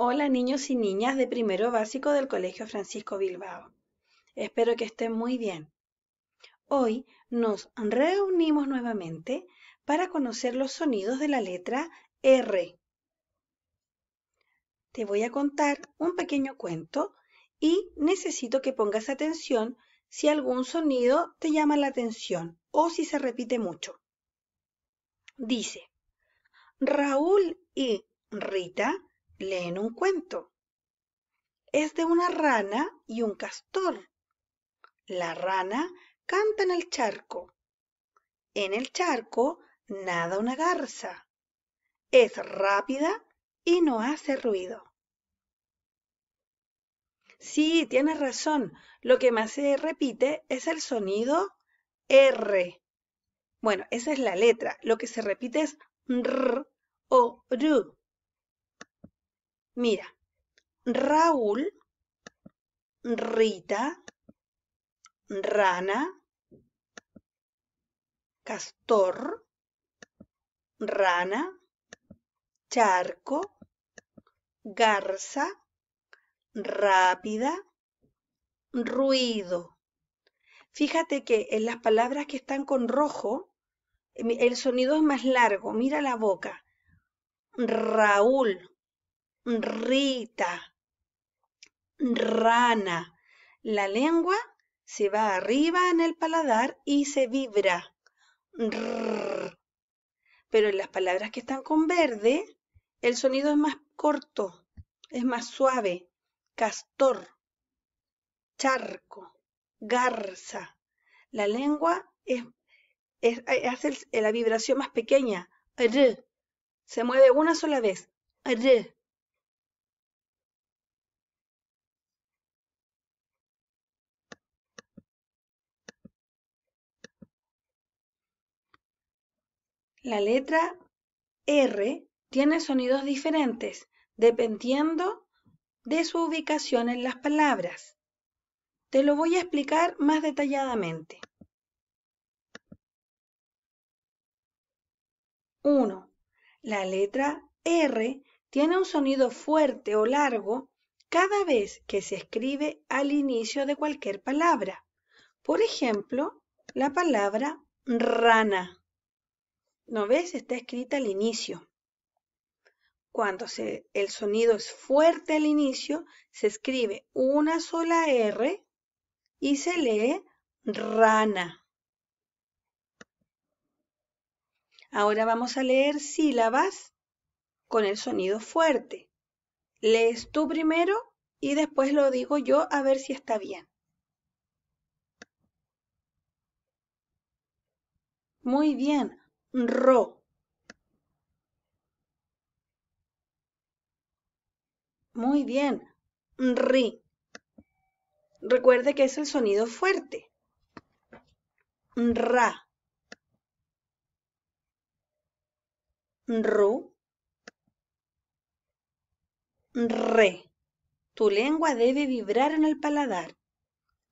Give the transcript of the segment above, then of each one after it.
Hola niños y niñas de primero básico del Colegio Francisco Bilbao. Espero que estén muy bien. Hoy nos reunimos nuevamente para conocer los sonidos de la letra R. Te voy a contar un pequeño cuento y necesito que pongas atención si algún sonido te llama la atención o si se repite mucho. Dice, Raúl y Rita leen un cuento. Es de una rana y un castor. La rana canta en el charco. En el charco nada una garza. Es rápida y no hace ruido. Sí, tienes razón. Lo que más se repite es el sonido R. Bueno, esa es la letra. Lo que se repite es R o R. Mira, Raúl, Rita, Rana, Castor, Rana, Charco, Garza, Rápida, Ruido. Fíjate que en las palabras que están con rojo, eh, el sonido es más largo. Mira la boca. Raúl, Rita, rana. La lengua se va arriba en el paladar y se vibra. Pero en las palabras que están con verde, el sonido es más corto, es más suave. Castor, charco, garza. La lengua hace la vibración más pequeña. Se mueve una sola vez. La letra R tiene sonidos diferentes dependiendo de su ubicación en las palabras. Te lo voy a explicar más detalladamente. 1. La letra R tiene un sonido fuerte o largo cada vez que se escribe al inicio de cualquier palabra. Por ejemplo, la palabra rana. ¿No ves? Está escrita al inicio. Cuando el sonido es fuerte al inicio, se escribe una sola R y se lee rana. Ahora vamos a leer sílabas con el sonido fuerte. Lees tú primero y después lo digo yo a ver si está bien. Muy bien. Ro. Muy bien. Ri. Recuerde que es el sonido fuerte. Ra. Ru. Re. Tu lengua debe vibrar en el paladar.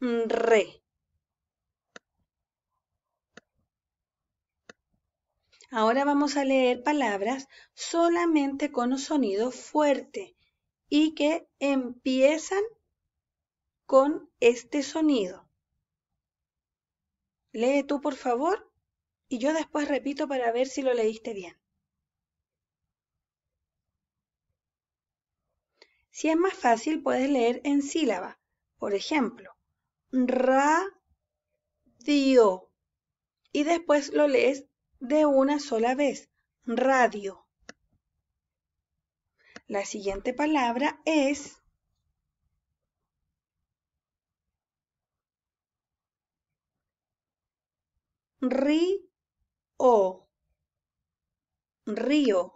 Re. Ahora vamos a leer palabras solamente con un sonido fuerte y que empiezan con este sonido. Lee tú, por favor, y yo después repito para ver si lo leíste bien. Si es más fácil, puedes leer en sílaba. Por ejemplo, radio. Y después lo lees de una sola vez, radio. La siguiente palabra es río, río.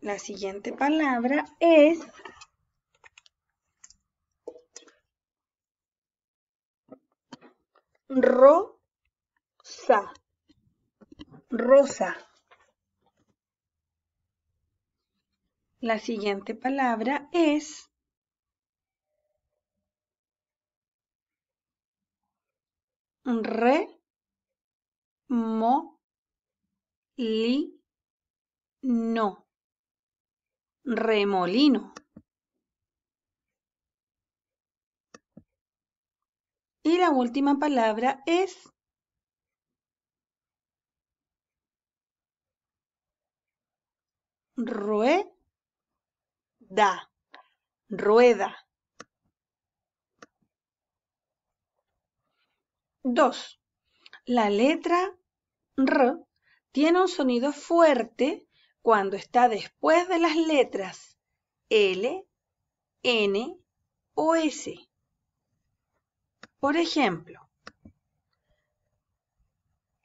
La siguiente palabra es Rosa. Rosa. La siguiente palabra es re mo li no remolino Y la última palabra es rueda, rueda. Dos. La letra R tiene un sonido fuerte cuando está después de las letras L, N o S. Por ejemplo,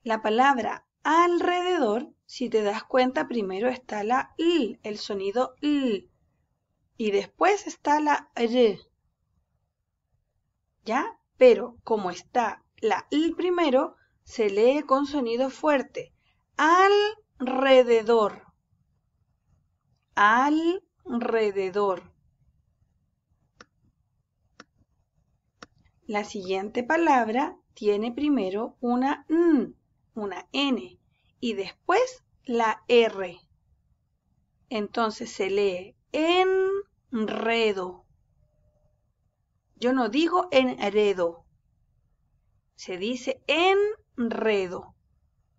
la palabra alrededor, si te das cuenta, primero está la l, el sonido l, y después está la r. ¿Ya? Pero como está la l primero, se lee con sonido fuerte. Alrededor. Alrededor. La siguiente palabra tiene primero una N, una N, y después la R. Entonces se lee enredo. Yo no digo enredo. Se dice enredo.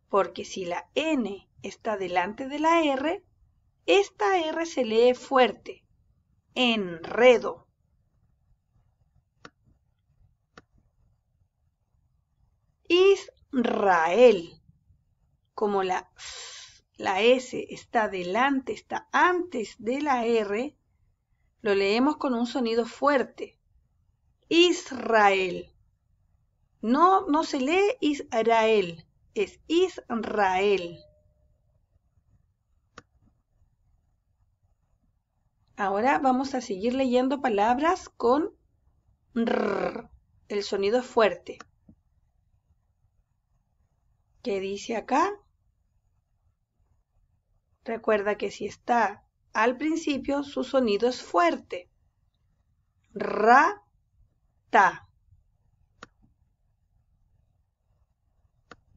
Porque si la N está delante de la R, esta R se lee fuerte. Enredo. Rael, como la, la S está delante, está antes de la R, lo leemos con un sonido fuerte. Israel. No, no se lee Israel, es Israel. Ahora vamos a seguir leyendo palabras con r. El sonido fuerte. ¿Qué dice acá? Recuerda que si está al principio, su sonido es fuerte. Ra, ta.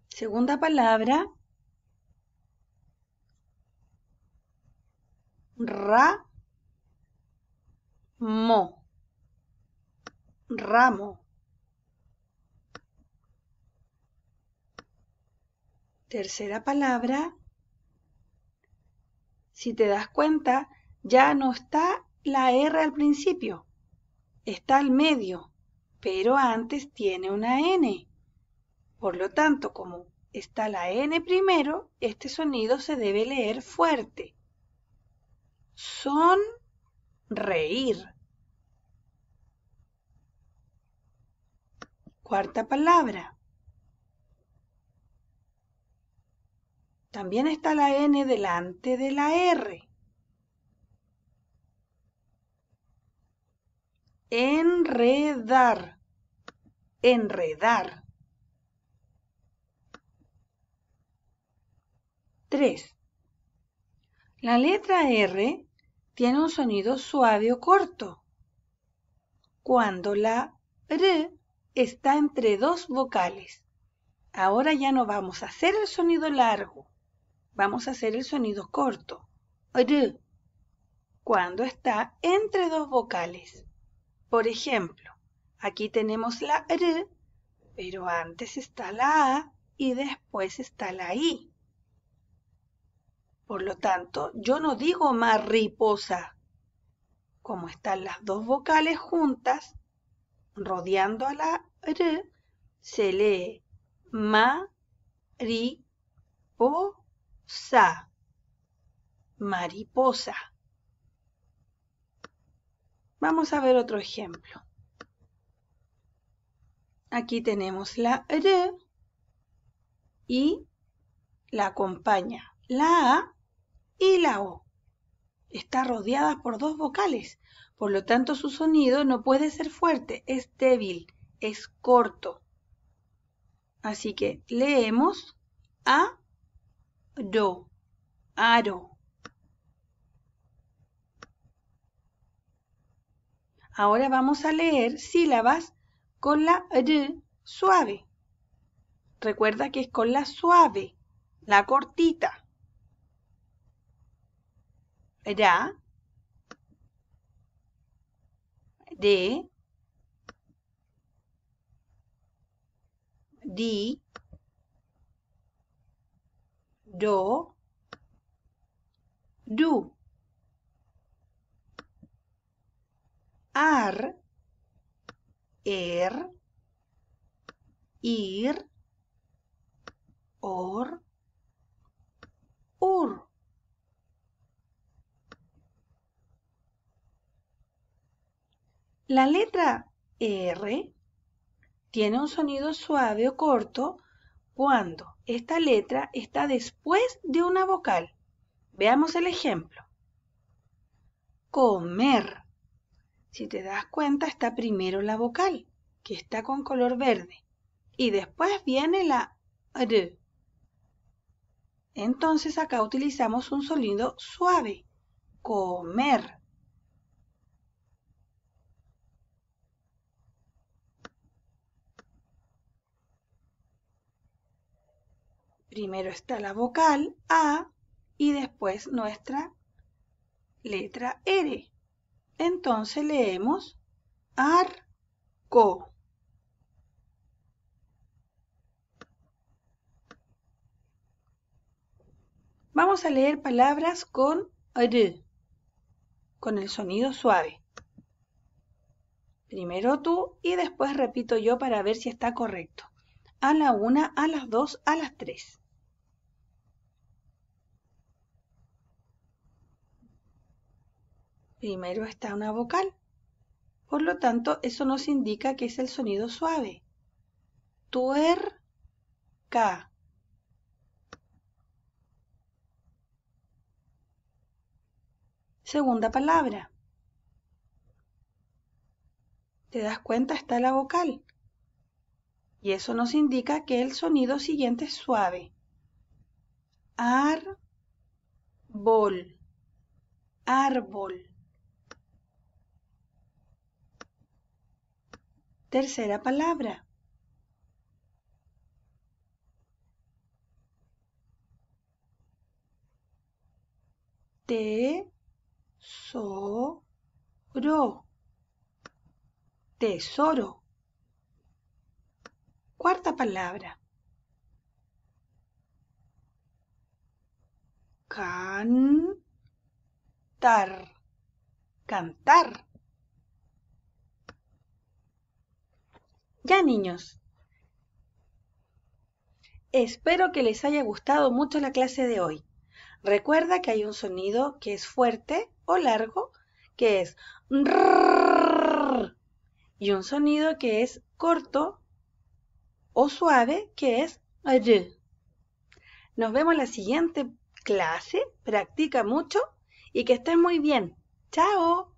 Segunda palabra. Ra, mo. Ramo. Tercera palabra, si te das cuenta, ya no está la R al principio, está al medio, pero antes tiene una N. Por lo tanto, como está la N primero, este sonido se debe leer fuerte. Son reír. Cuarta palabra. También está la N delante de la R. Enredar. Enredar. 3. La letra R tiene un sonido suave o corto cuando la R está entre dos vocales. Ahora ya no vamos a hacer el sonido largo, vamos a hacer el sonido corto, r, cuando está entre dos vocales. Por ejemplo, aquí tenemos la r, pero antes está la a y después está la i. Por lo tanto, yo no digo mariposa. Como están las dos vocales juntas, rodeando a la r, se lee ma, ri, po, sa, mariposa. Vamos a ver otro ejemplo. Aquí tenemos la R y la acompaña la A y la O. Está rodeada por dos vocales, por lo tanto su sonido no puede ser fuerte, es débil, es corto. Así que leemos A do, aro. Ahora vamos a leer sílabas con la r suave. Recuerda que es con la suave, la cortita. de, di, do, du Ar, er, ir, or, ur. La letra R tiene un sonido suave o corto cuando esta letra está después de una vocal. Veamos el ejemplo. Comer. Si te das cuenta, está primero la vocal, que está con color verde, y después viene la r. Entonces acá utilizamos un sonido suave. Comer. primero está la vocal A y después nuestra letra R. Entonces leemos arco. Vamos a leer palabras con r, con el sonido suave. Primero tú y después repito yo para ver si está correcto. A la una, a las dos, a las tres. primero está una vocal. Por lo tanto, eso nos indica que es el sonido suave. Tuerca. Segunda palabra. ¿Te das cuenta? Está la vocal. Y eso nos indica que el sonido siguiente es suave. Ar, bol, árbol. Tercera palabra. tesoro, tesoro. Cuarta palabra. Cantar, cantar. Ya niños, espero que les haya gustado mucho la clase de hoy. Recuerda que hay un sonido que es fuerte o largo, que es y un sonido que es corto o suave, que es Nos vemos la siguiente clase. Practica mucho y que estés muy bien. ¡Chao!